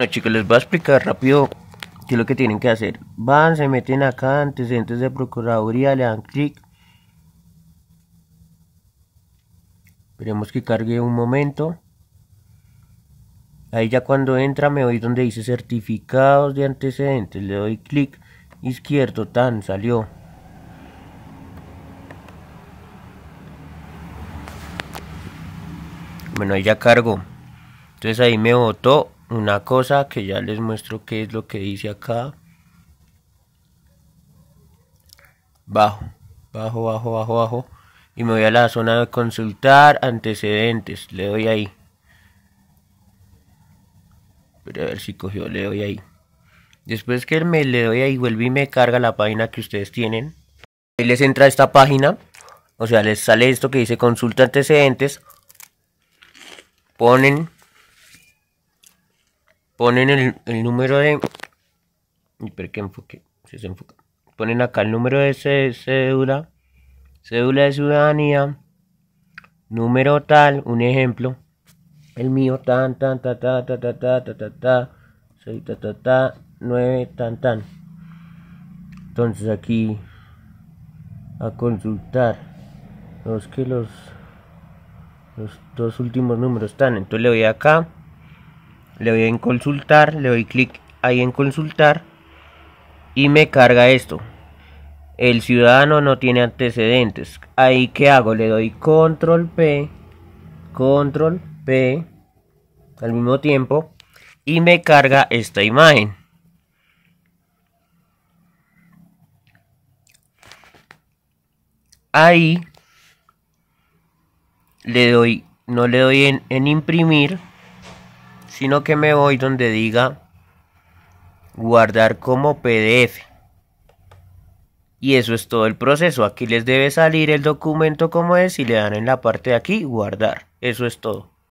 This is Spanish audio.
Bueno chicos, les voy a explicar rápido qué es lo que tienen que hacer. Van, se meten acá, antecedentes de Procuraduría, le dan clic. Esperemos que cargue un momento. Ahí ya cuando entra me voy donde dice certificados de antecedentes. Le doy clic izquierdo, tan, salió. Bueno, ahí ya cargo. Entonces ahí me votó una cosa que ya les muestro qué es lo que dice acá. Bajo, bajo, bajo, bajo, bajo. Y me voy a la zona de consultar antecedentes. Le doy ahí. Pero a ver si cogió, le doy ahí. Después que me le doy ahí, vuelve y me carga la página que ustedes tienen. Ahí les entra esta página. O sea, les sale esto que dice consulta antecedentes. Ponen ponen el, número de... ¿Y por qué enfoque? Ponen acá el número de cédula, cédula de ciudadanía, número tal, un ejemplo. El mío, tan, tan, ta, ta, ta, ta, ta, ta, ta, ta, soy tan, tan. Entonces aquí a consultar los que los, los dos últimos números están. Entonces le voy acá le doy en consultar, le doy clic ahí en consultar y me carga esto. El ciudadano no tiene antecedentes. Ahí que hago, le doy control P, control P al mismo tiempo y me carga esta imagen. Ahí le doy, no le doy en, en imprimir sino que me voy donde diga guardar como PDF. Y eso es todo el proceso. Aquí les debe salir el documento como es y le dan en la parte de aquí guardar. Eso es todo.